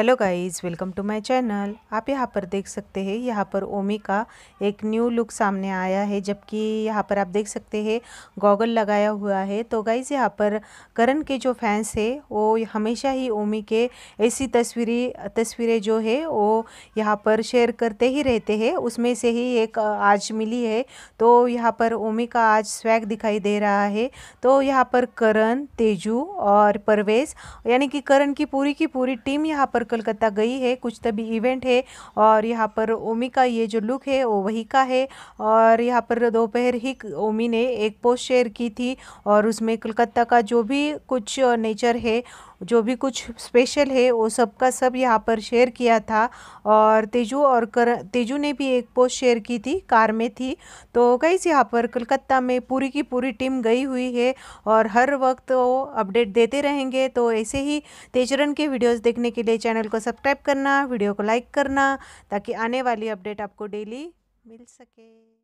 hello guys welcome to my channel आप यहाँ पर देख सकते हैं यहाँ पर ओमी का एक न्यू लुक सामने आया है जबकि यहाँ पर आप देख सकते हैं गॉगल लगाया हुआ है तो गाइस यहाँ पर करण के जो फैंस है वो हमेशा ही ओमी के ऐसी तस्वीरी तस्वीरें जो है वो यहाँ पर शेयर करते ही रहते हैं उसमें से ही एक आज मिली है तो यहाँ पर ओमी का आज स्वैग दिखाई दे रहा है तो यहाँ पर करण तेजू और परवेज यानी कि करण की पूरी की पूरी टीम यहाँ पर कोलकाता गई है कुछ तभी इवेंट है और यहाँ पर ओमी का ये जो लुक है वो वही का है और यहाँ पर दोपहर ही ओमी ने एक पोस्ट शेयर की थी और उसमें कोलकाता का जो भी कुछ नेचर है जो भी कुछ स्पेशल है वो सब का सब यहाँ पर शेयर किया था और तेजू और कर तेजू ने भी एक पोस्ट शेयर की थी कार में थी तो कई यहाँ पर कलकत्ता में पूरी की पूरी टीम गई हुई है और हर वक्त वो अपडेट देते रहेंगे तो ऐसे ही तेजरन के वीडियोस देखने के लिए चैनल को सब्सक्राइब करना वीडियो को लाइक करना ताकि आने वाली अपडेट आपको डेली मिल सके